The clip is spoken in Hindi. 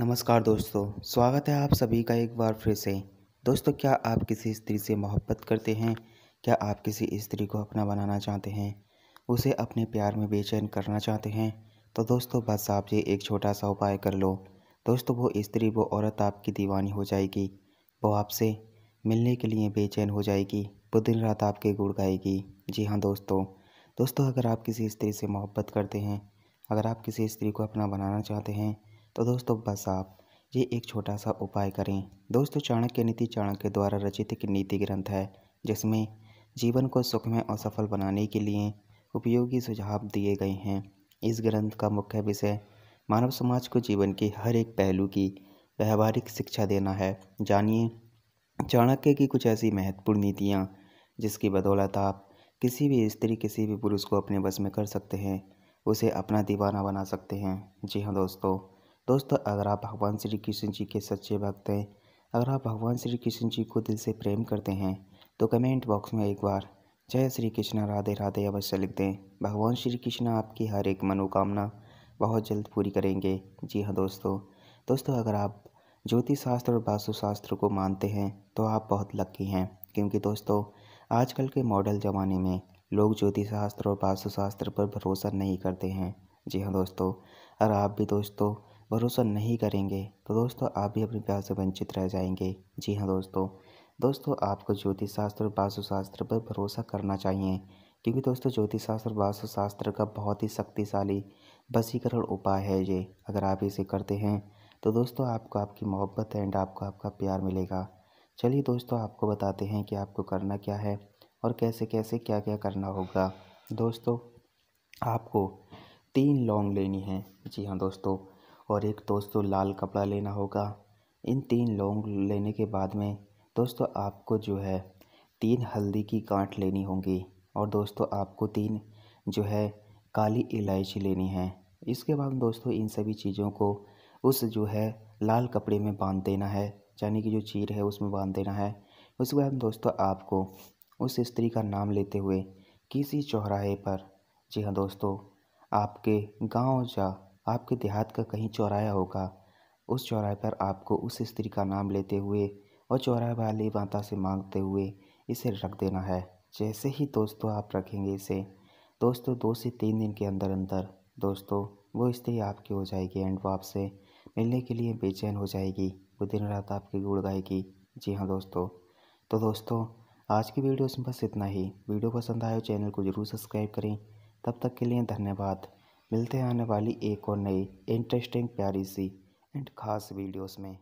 नमस्कार दोस्तों स्वागत है आप सभी का एक बार फिर से दोस्तों क्या आप किसी स्त्री से मोहब्बत करते हैं क्या आप किसी स्त्री को अपना बनाना चाहते हैं उसे अपने प्यार में बेचैन करना चाहते हैं तो दोस्तों बस आप ये एक छोटा सा उपाय कर लो दोस्तों वो स्त्री वो औरत आपकी दीवानी हो जाएगी वो आपसे मिलने के लिए बेचैन हो जाएगी वो दिन रात आपके गुड़ गाएगी जी हाँ दोस्तों दोस्तों अगर आप किसी स्त्री से मोहब्बत करते हैं अगर आप किसी स्त्री को अपना बनाना चाहते हैं तो दोस्तों बस आप ये एक छोटा सा उपाय करें दोस्तों चाणक्य नीति चाणक्य द्वारा रचित एक नीति ग्रंथ है जिसमें जीवन को सुखमय और सफल बनाने के लिए उपयोगी सुझाव दिए गए हैं इस ग्रंथ का मुख्य विषय मानव समाज को जीवन के हर एक पहलू की व्यवहारिक शिक्षा देना है जानिए चाणक्य की कुछ ऐसी महत्वपूर्ण नीतियाँ जिसकी बदौलत आप किसी भी स्त्री किसी भी पुरुष को अपने बस में कर सकते हैं उसे अपना दीवाना बना सकते हैं जी हाँ दोस्तों दोस्तों अगर आप भगवान श्री कृष्ण जी के सच्चे भक्त हैं अगर आप भगवान श्री कृष्ण जी को दिल से प्रेम करते हैं तो कमेंट बॉक्स में एक बार जय श्री कृष्ण राधे राधे अवश्य लिख दें भगवान श्री कृष्ण आपकी हर एक मनोकामना बहुत जल्द पूरी करेंगे जी हाँ दोस्तों दोस्तों अगर आप ज्योतिष शास्त्र और वास्तु शास्त्र को मानते हैं तो आप बहुत लक्की हैं क्योंकि दोस्तों आजकल के मॉडल ज़माने में लोग ज्योतिष शास्त्र और वास्तु शास्त्र पर भरोसा नहीं करते हैं जी हाँ दोस्तों अगर आप भी दोस्तों भरोसा नहीं करेंगे तो दोस्तों आप भी अपने प्यार से वंचित रह जाएंगे जी हाँ दोस्तों दोस्तों आपको ज्योतिष शास्त्र और वास्तु शास्त्र पर भरोसा करना चाहिए क्योंकि दोस्तों ज्योतिष शास्त्र और वास्तु शास्त्र का बहुत ही शक्तिशाली वसीकरण उपाय है ये अगर आप इसे करते हैं तो दोस्तों आपको आपकी मोहब्बत एंड आपको आपका प्यार मिलेगा चलिए दोस्तों आपको बताते हैं कि आपको करना क्या है और कैसे कैसे क्या क्या करना होगा दोस्तों आपको तीन लौंग लेनी है जी हाँ दोस्तों और एक दोस्तों लाल कपड़ा लेना होगा इन तीन लौंग लेने के बाद में दोस्तों आपको जो है तीन हल्दी की गांठ लेनी होगी और दोस्तों आपको तीन जो है काली इलायची लेनी है इसके बाद दोस्तों इन सभी चीज़ों को उस जो है लाल कपड़े में बांध देना है यानी कि जो चीर है उसमें बांध देना है उसके बाद दोस्तों आपको उस स्त्री का नाम लेते हुए किसी चौराहे पर जी हाँ दोस्तों आपके गांव या आपके देहात का कहीं चौराहा होगा उस चौराहे पर आपको उस स्त्री का नाम लेते हुए और चौराहे वाली माता से मांगते हुए इसे रख देना है जैसे ही दोस्तों आप रखेंगे इसे दोस्तों दो से तीन दिन के अंदर अंदर दोस्तों वो स्त्री आपकी हो जाएगी एंड वो आपसे मिलने के लिए बेचैन हो जाएगी वो दिन रात आपकी गुड़ गाएगी जी हाँ दोस्तों तो दोस्तों आज की वीडियो में बस इतना ही वीडियो पसंद आए तो चैनल को जरूर सब्सक्राइब करें तब तक के लिए धन्यवाद मिलते आने वाली एक और नई इंटरेस्टिंग प्यारी सी एंड खास वीडियोस में